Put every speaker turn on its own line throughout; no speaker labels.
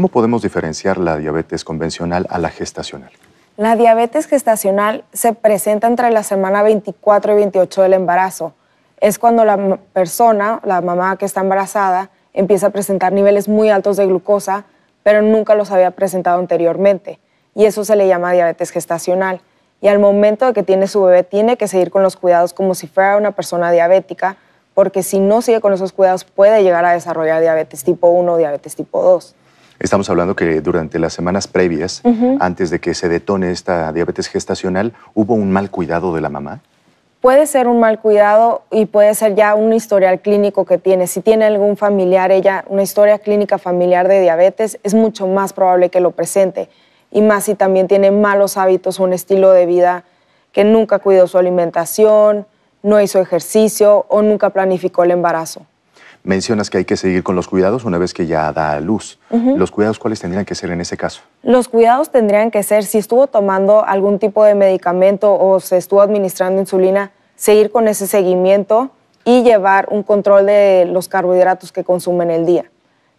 ¿Cómo podemos diferenciar la diabetes convencional a la gestacional?
La diabetes gestacional se presenta entre la semana 24 y 28 del embarazo. Es cuando la persona, la mamá que está embarazada, empieza a presentar niveles muy altos de glucosa, pero nunca los había presentado anteriormente. Y eso se le llama diabetes gestacional. Y al momento de que tiene su bebé, tiene que seguir con los cuidados como si fuera una persona diabética, porque si no sigue con esos cuidados puede llegar a desarrollar diabetes tipo 1 o diabetes tipo 2.
Estamos hablando que durante las semanas previas, antes de que se detone esta diabetes gestacional, ¿hubo un mal cuidado de la mamá?
Puede ser un mal cuidado y puede ser ya un historial clínico que tiene. Si tiene algún familiar, ella, una historia clínica familiar de diabetes, es mucho más probable que lo presente. Y más si también tiene malos hábitos, o un estilo de vida que nunca cuidó su alimentación, no hizo ejercicio o nunca planificó el embarazo.
Mencionas que hay que seguir con los cuidados una vez que ya da a luz. ¿Los cuidados cuáles tendrían que ser en ese caso?
Los cuidados tendrían que ser, si estuvo tomando algún tipo de medicamento o se estuvo administrando insulina, seguir con ese seguimiento y llevar un control de los carbohidratos que consume en el día.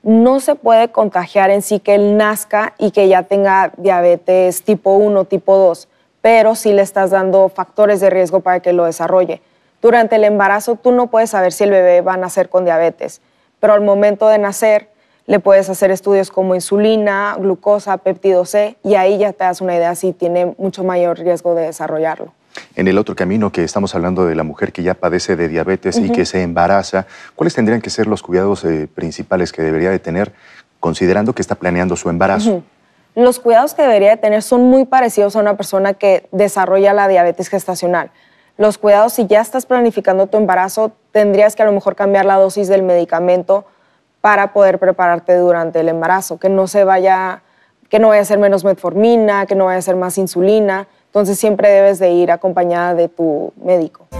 No se puede contagiar en sí que él nazca y que ya tenga diabetes tipo 1, tipo 2, pero sí le estás dando factores de riesgo para que lo desarrolle durante el embarazo tú no puedes saber si el bebé va a nacer con diabetes, pero al momento de nacer le puedes hacer estudios como insulina, glucosa, péptido C y ahí ya te das una idea si tiene mucho mayor riesgo de desarrollarlo.
En el otro camino que estamos hablando de la mujer que ya padece de diabetes y que se embaraza, ¿cuáles tendrían que ser los cuidados eh, principales que debería de tener considerando que está planeando su embarazo?
Los cuidados que debería de tener son muy parecidos a una persona que desarrolla la diabetes gestacional los cuidados, si ya estás planificando tu embarazo, tendrías que a lo mejor cambiar la dosis del medicamento para poder prepararte durante el embarazo, que no se vaya, que no vaya a ser menos metformina, que no vaya a ser más insulina. Entonces siempre debes de ir acompañada de tu médico.